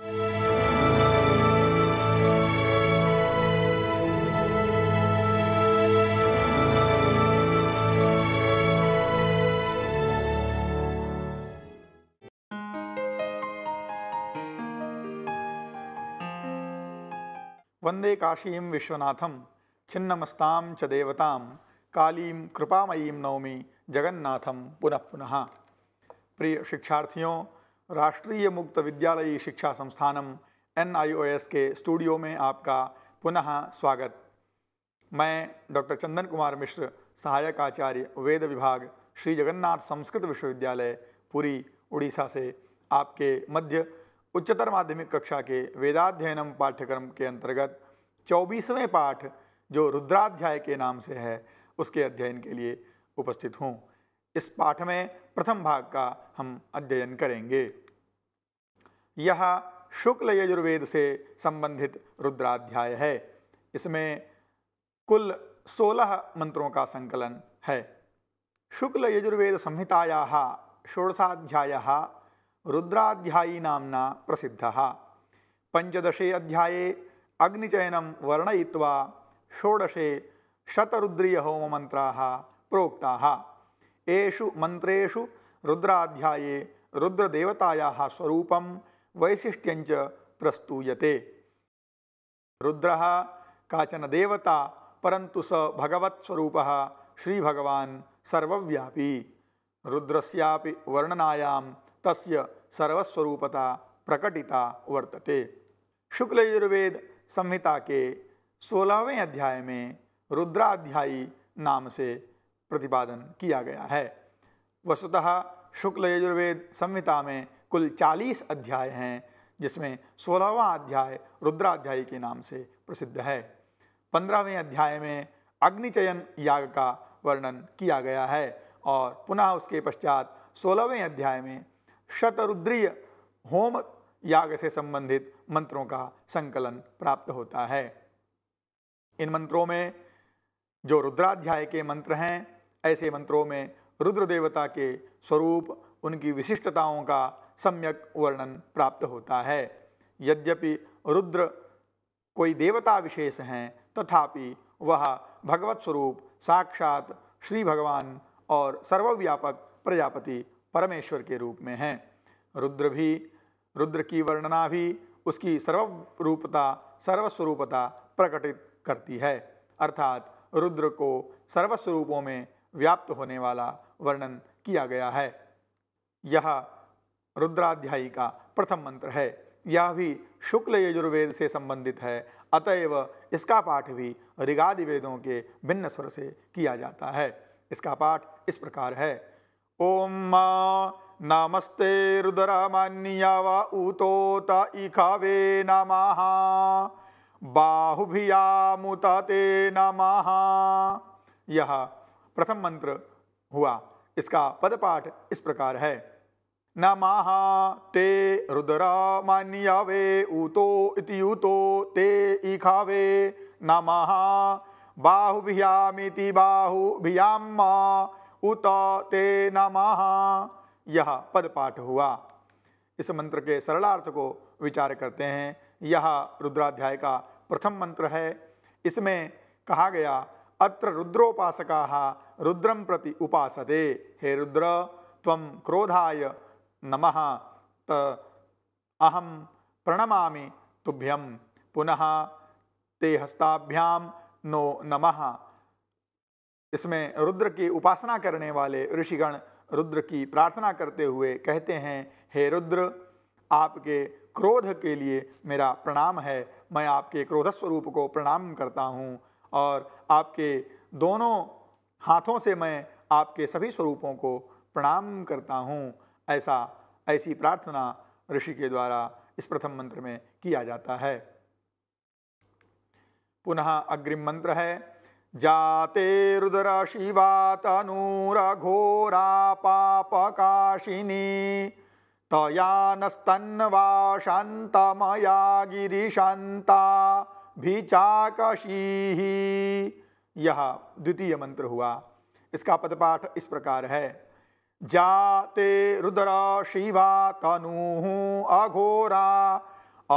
वंदे काशी विश्वनाथं छिन्नमस्तां च देवतां कालीं नौमी जगन्नाथम पुनः पुनः प्रिय शिक्षार्थियों राष्ट्रीय मुक्त विद्यालयी शिक्षा संस्थानम एन के स्टूडियो में आपका पुनः स्वागत मैं डॉक्टर चंदन कुमार मिश्र सहायक आचार्य वेद विभाग श्री जगन्नाथ संस्कृत विश्वविद्यालय पुरी उड़ीसा से आपके मध्य उच्चतर माध्यमिक कक्षा के वेदाध्ययनम पाठ्यक्रम के अंतर्गत चौबीसवें पाठ जो रुद्राध्याय के नाम से है उसके अध्ययन के लिए उपस्थित हूँ इस पाठ में प्रथम भाग का हम अध्ययन करेंगे यह शुक्ल यजुर्वेद से संबंधित रुद्राध्याय है इसमें कुल सोलह मंत्रों का संकलन है शुक्ल यजुर्वेद संहिताया षोड़शाध्याय रुद्राध्यायी नामना प्रसिद्ध पंचदशे अध्याये अग्निचयन वर्णयित्वा षोडशे मंत्रा प्रोक्ता एषु मन्त्रेषु रुद्राध्याये रुद्रदेवतायाः स्वरूपं वैशिष्ट्यञ्च प्रस्तूयते रुद्रः काचन देवता परन्तु स भगवत्स्वरूपः श्रीभगवान् सर्वव्यापी रुद्रस्यापि वर्णनायां तस्य सर्वस्वरूपता प्रकटिता वर्तते शुक्लयजुर्वेद संहिता के सोलहवें अध्याय में रुद्राध्यायी नाम से प्रतिपादन किया गया है वस्तुतः शुक्ल यजुर्वेद संहिता में कुल 40 अध्याय हैं जिसमें सोलहवा अध्याय रुद्राध्याय के नाम से प्रसिद्ध है पंद्रहवें अध्याय में अग्निचयन याग का वर्णन किया गया है और पुनः उसके पश्चात सोलहवें अध्याय में शतरुद्रीय होम याग से संबंधित मंत्रों का संकलन प्राप्त होता है इन मंत्रों में जो रुद्राध्याय के मंत्र हैं ऐसे मंत्रों में रुद्र देवता के स्वरूप उनकी विशिष्टताओं का सम्यक वर्णन प्राप्त होता है यद्यपि रुद्र कोई देवता विशेष हैं तथापि वह भगवत स्वरूप साक्षात श्री भगवान और सर्वव्यापक प्रजापति परमेश्वर के रूप में हैं रुद्र भी रुद्र की वर्णना भी उसकी सर्वरूपता सर्वस्वरूपता प्रकटित करती है अर्थात रुद्र को सर्वस्वरूपों में व्याप्त होने वाला वर्णन किया गया है यह रुद्राध्यायी का प्रथम मंत्र है यह भी शुक्ल यजुर्वेद से संबंधित है अतएव इसका पाठ भी ऋगादि वेदों के भिन्न स्वर से किया जाता है इसका पाठ इस प्रकार है ओम मा नमस्ते रुद्रमान्या व ऊतोत इखावे नमः बाहुभियामुत ते नमः यह प्रथम मंत्र हुआ इसका पदपाठ इस प्रकार है नमः ते रुद्रा मान्यवे ऊतो इति ऊतो ते ईखावे नमः बाहुभियामिति बाहुभियाम उत ते नमः यह पदपाठ हुआ इस मंत्र के सरलार्थ को विचार करते हैं यह रुद्राध्याय का प्रथम मंत्र है इसमें कहा गया अत्र रुद्रोपासकाः रुद्रं प्रति उपासते हे रुद्र त्वं क्रोधाय नमः त अहं प्रणमामि तुभ्यं पुनः ते हस्ताभ्यां नो नमः इसमें रुद्र की उपासना करने वाले ऋषिगण रुद्र की प्रार्थना करते हुए कहते हैं हे रुद्र आपके क्रोध के लिए मेरा प्रणाम है मैं आपके क्रोधस्वरूप को प्रणाम करता हूँ और आपके दोनों हाथों से मैं आपके सभी स्वरूपों को प्रणाम करता हूँ ऐसा ऐसी प्रार्थना ऋषि के द्वारा इस प्रथम मंत्र में किया जाता है पुनः अग्रिम मंत्र है जाते रुद्र पाप काशिनी रुद्रशिवा तनूरघोरा शांत मया गिरी शांता चाकशी यह द्वितीय मंत्र हुआ इसका पदपाठ इस प्रकार है जाते रुद्र शिवा तनु अघोरा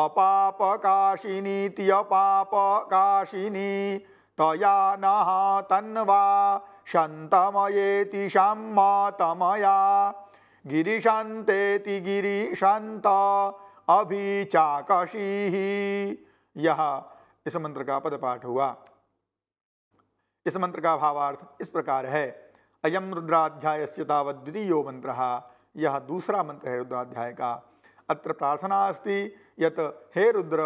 अपाप काशिनी त्यपाप काशिनी तया नहा तन्वा तमया गिरीशंतेति गिरीशंत अभी चाकशी यह इस मंत्र का पद पाठ हुआ इस मंत्र का भावार्थ इस प्रकार है अयम रुद्राध्याय से तावद्वितीयो मंत्र यह दूसरा मंत्र है रुद्राध्याय का अत्र प्रार्थना अस्ति यत हे रुद्र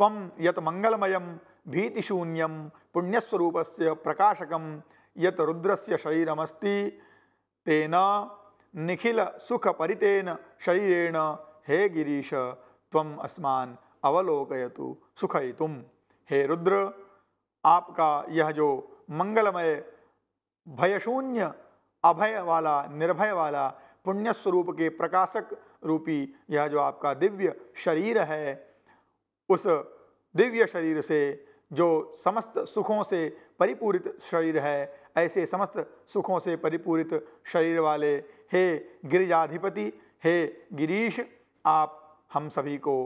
तम यत मंगलमय भीतिशून्यम पुण्यस्वरूप प्रकाशक यत रुद्रस्य शरीरमस्ति तेन निखिल सुख परितेन शरीरेण हे गिरीश त्वं अस्मान अवलोकयतु सुखयितुम् हे रुद्र आपका यह जो मंगलमय भयशून्य अभय वाला निर्भय वाला पुण्य स्वरूप के प्रकाशक रूपी यह जो आपका दिव्य शरीर है उस दिव्य शरीर से जो समस्त सुखों से परिपूरित शरीर है ऐसे समस्त सुखों से परिपूरित शरीर वाले हे गिरिजाधिपति हे गिरीश आप हम सभी को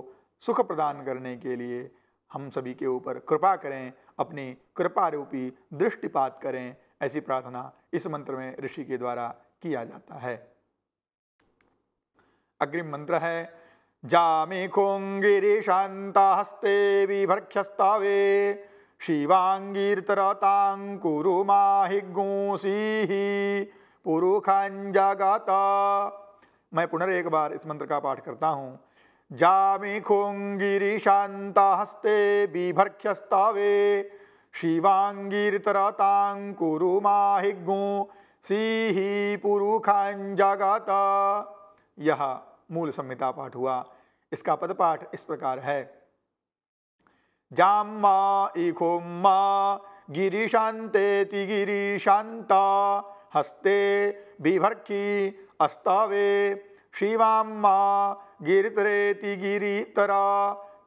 सुख प्रदान करने के लिए हम सभी के ऊपर कृपा करें अपनी कृपा रूपी दृष्टिपात करें ऐसी प्रार्थना इस मंत्र में ऋषि के द्वारा किया जाता है अग्रिम मंत्र है जामेखोङ्गिरिशान्तहस्ते बिभर्क्ष्यस्तावे शिवाङ्गीर्तरतां कुरु माहिगुंसीः पुरुखाञ्जगत मैं पुनः एक बार इस मंत्र का पाठ करता हूँ जामिखोङ्गिरिशान्तहस्ते बिभर्ख्यस्तवे शिवाङ्गिरितरतां कुरु माहिग्गु सीहि पुरुखाञ्जगत यह मूल संहिता पाठ हुआ इसका पद पाठ इस प्रकार है जाम्मा इखुम्मा गिरिशान्तेति गिरिशान्ता हस्ते बिभर्खि अस्तवे शिवाम्मा गिरतरेति गिरितरा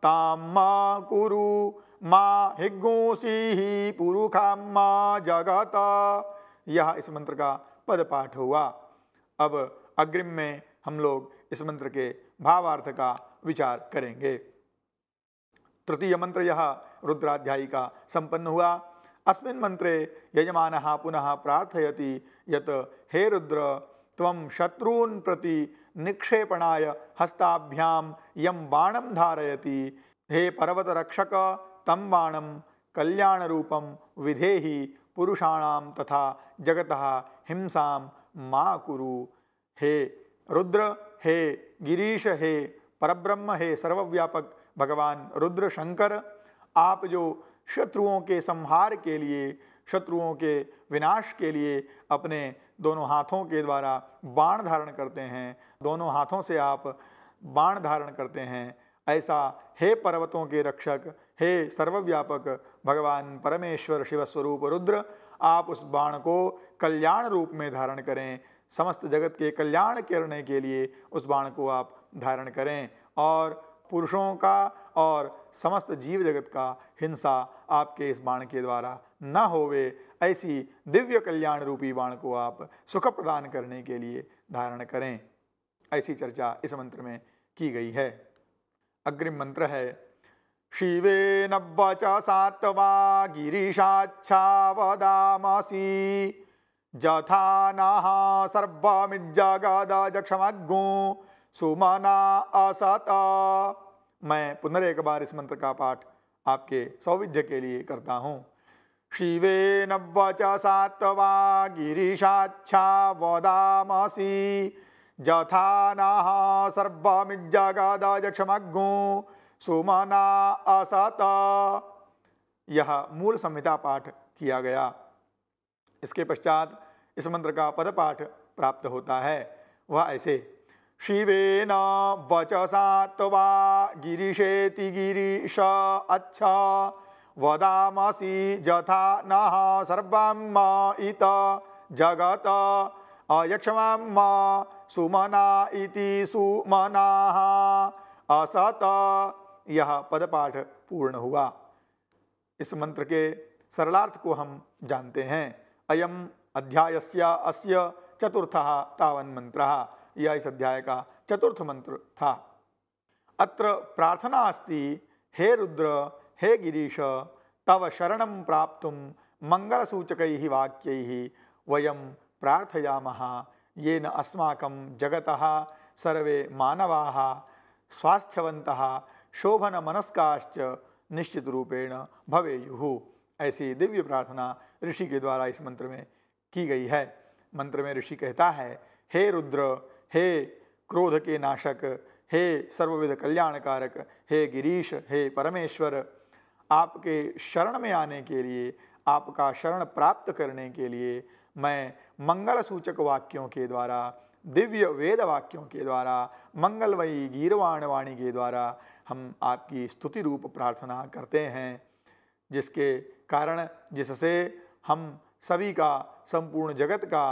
तां मा कुरु मा हिग्गुसीः पुरुखां मा जगत यह इस मंत्र का पद पाठ हुआ अब अग्रिम में हम लोग इस मंत्र के भावार्थ का विचार करेंगे तृतीय मंत्र यह रुद्राध्यायी का संपन्न हुआ अस्मिन् मंत्रे यजमानः पुनः प्रार्थयति यत हे रुद्र त्वं शत्रून् प्रति निक्षेपणाय हस्ताभ्याम यम बाणम धारयति हे पर्वतरक्षक तं बाणं कल्याणरूपं विधेहि पुरुषाणाम तथा जगत हिंसा मा कुरु हे रुद्र हे गिरीश हे परब्रह्म हे सर्वव्यापक भगवान रुद्र शंकर आप जो शत्रुओं के संहार के लिए शत्रुओं के विनाश के लिए अपने दोनों हाथों के द्वारा बाण धारण करते हैं दोनों हाथों से आप बाण धारण करते हैं ऐसा हे पर्वतों के रक्षक हे सर्वव्यापक भगवान परमेश्वर शिवस्वरूप रुद्र आप उस बाण को कल्याण रूप में धारण करें समस्त जगत के कल्याण करने के लिए उस बाण को आप धारण करें और पुरुषों का और समस्त जीव जगत का हिंसा आपके इस बाण के द्वारा न होवे ऐसी दिव्य कल्याण रूपी बाण को आप सुख प्रदान करने के लिए धारण करें ऐसी चर्चा इस मंत्र में की गई है अग्रिम मंत्र है शिवे शिवेन वच गिरीशाचा गिरीशाच्छावदामसी जथा नहा सर्वमिज्जगदजक्षमग्गु सुमाना असाता मैं पुनर एक बार इस मंत्र का पाठ आपके सौविध्य के लिए करता हूँ शिवे नवच सात्वा गिरीशाच्छा वदामसी जथा नः सर्वमिज्जगद असत यह मूल संहिता पाठ किया गया इसके पश्चात इस मंत्र का पद पाठ प्राप्त होता है वह ऐसे शिवेन वचसा त्वा गिरीशेति गिरीश अच्छ वदामसी जथा नः सर्वं इत जगत अयक्षमां म सुमना इति सुमनाः असत यह पदपाठ पूर्ण हुआ इस मंत्र के सरलार्थ को हम जानते हैं अयम अध्यायस्य अस्य चतुर्थः तावन मंत्रः यह इस अध्याय का चतुर्थ मंत्र था अत्र प्रार्थना अस्ति हे रुद्र हे गिरीश तव शरण प्राप्त मंगलसूचक वाक्य वयम प्राथयाम ये न अस्माक जगत सर्वे मानवा स्वास्थ्यवंत शोभन मनस्काश्च निश्चित रूपेण भवेयु ऐसी दिव्य प्रार्थना ऋषि के द्वारा इस मंत्र में की गई है मंत्र में ऋषि कहता है हे रुद्र हे क्रोध के नाशक हे सर्वविध कल्याणकारक हे गिरीश हे परमेश्वर आपके शरण में आने के लिए आपका शरण प्राप्त करने के लिए मैं मंगल सूचक वाक्यों के द्वारा दिव्य वेद वाक्यों के द्वारा मंगलमयी गीरवाण वाणी के द्वारा हम आपकी स्तुति रूप प्रार्थना करते हैं जिसके कारण जिससे हम सभी का संपूर्ण जगत का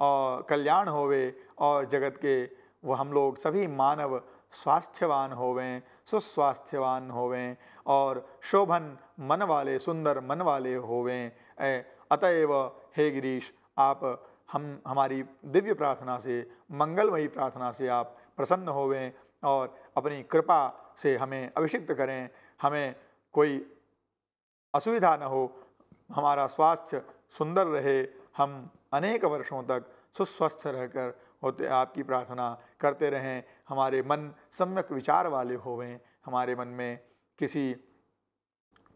और कल्याण होवे और जगत के वह हम लोग सभी मानव स्वास्थ्यवान होवें सुस्वास्थ्यवान होवें और शोभन मन वाले सुंदर मन वाले होवें अतएव हे गिरीश आप हम हमारी दिव्य प्रार्थना से मंगलमयी प्रार्थना से आप प्रसन्न होवें और अपनी कृपा से हमें अभिषिक्त करें हमें कोई असुविधा न हो हमारा स्वास्थ्य सुंदर रहे हम अनेक वर्षों तक सुस्वस्थ रहकर होते आपकी प्रार्थना करते रहें हमारे मन सम्यक विचार वाले होवें हमारे मन में किसी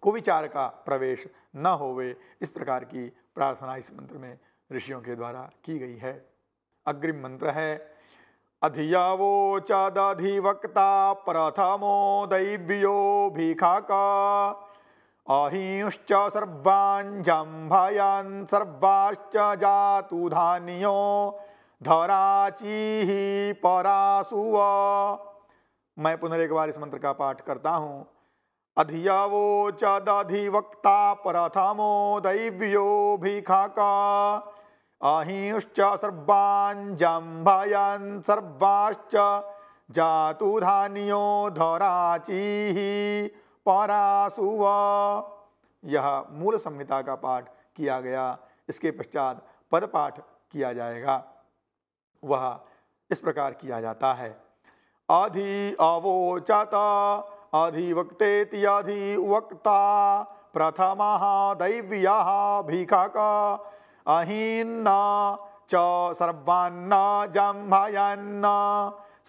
कुविचार का प्रवेश न होवे इस प्रकार की प्रार्थना इस मंत्र में ऋषियों के द्वारा की गई है अग्रिम मंत्र है अधियावो चादधिवक्ता प्रथमो दैव्यो भीखा का अहिंश्च सर्वाञ्जम्भयान् सर्वाश्च जातु धान्यो धराची परासुव मैं पुनः एक बार इस मंत्र का पाठ करता हूँ अधियवो च दधिवक्ता प्रथमो दैव्योभिखाक अहिंश्च सर्वाञ्जम्भयान् सर्वाश्च जातु धान्यो धराचीः परासुवा यह मूल संहिता का पाठ किया गया इसके पश्चात पद पाठ किया जाएगा वह इस प्रकार किया जाता है आधि अवोचता आधि वक्ता प्रथम दैव्या का अहिन्ना च सर्वान्ना जम्भयन्ना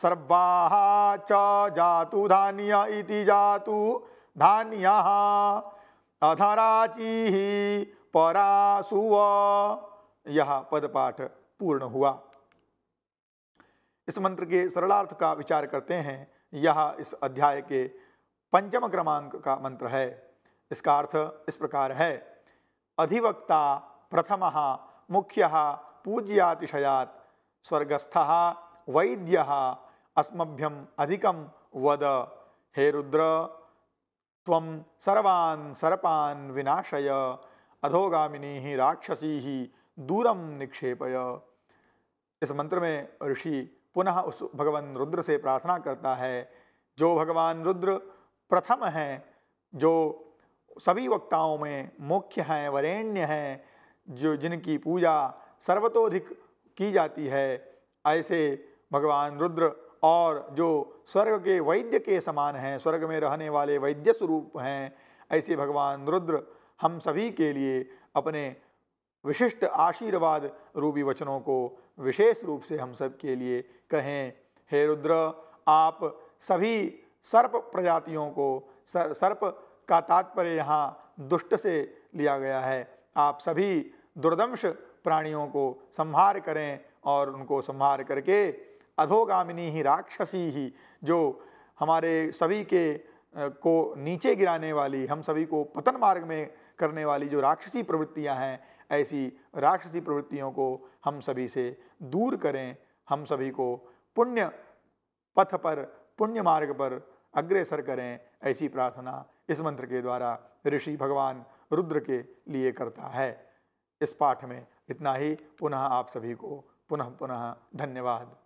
सर्वाहा च जातु धान्य इति जातु धान्य अधराची यह पद यह पदपाठ पूर्ण हुआ इस मंत्र के सरलार्थ का विचार करते हैं यह इस अध्याय के पंचम क्रमांक का मंत्र है इसका अर्थ इस प्रकार है अधिवक्ता प्रथम मुख्य पूज्यातिशयात स्वर्गस्थ वैद्य अस्मभ्यम अधिकम वद हे रुद्र त्वं सर्वान् सर्पान् विनाशय अधोगामिनी राक्षसी ही दूरम निक्षेपय इस मंत्र में ऋषि पुनः उस भगवान रुद्र से प्रार्थना करता है जो भगवान रुद्र प्रथम हैं जो सभी वक्ताओं में मुख्य हैं वरेण्य हैं जो जिनकी पूजा सर्वतोधिक की जाती है ऐसे भगवान रुद्र और जो स्वर्ग के वैद्य के समान हैं स्वर्ग में रहने वाले वैद्य स्वरूप हैं ऐसे भगवान रुद्र हम सभी के लिए अपने विशिष्ट आशीर्वाद रूपी वचनों को विशेष रूप से हम सब के लिए कहें हे रुद्र आप सभी सर्प प्रजातियों को सर, सर्प का तात्पर्य यहाँ दुष्ट से लिया गया है आप सभी दुर्दंश प्राणियों को संहार करें और उनको संहार करके अधोगामिनी ही राक्षसी ही जो हमारे सभी के को नीचे गिराने वाली हम सभी को पतन मार्ग में करने वाली जो राक्षसी प्रवृत्तियां हैं ऐसी राक्षसी प्रवृत्तियों को हम सभी से दूर करें हम सभी को पुण्य पथ पर पुण्य मार्ग पर अग्रेसर करें ऐसी प्रार्थना इस मंत्र के द्वारा ऋषि भगवान रुद्र के लिए करता है इस पाठ में इतना ही पुनः आप सभी को पुनः पुनः धन्यवाद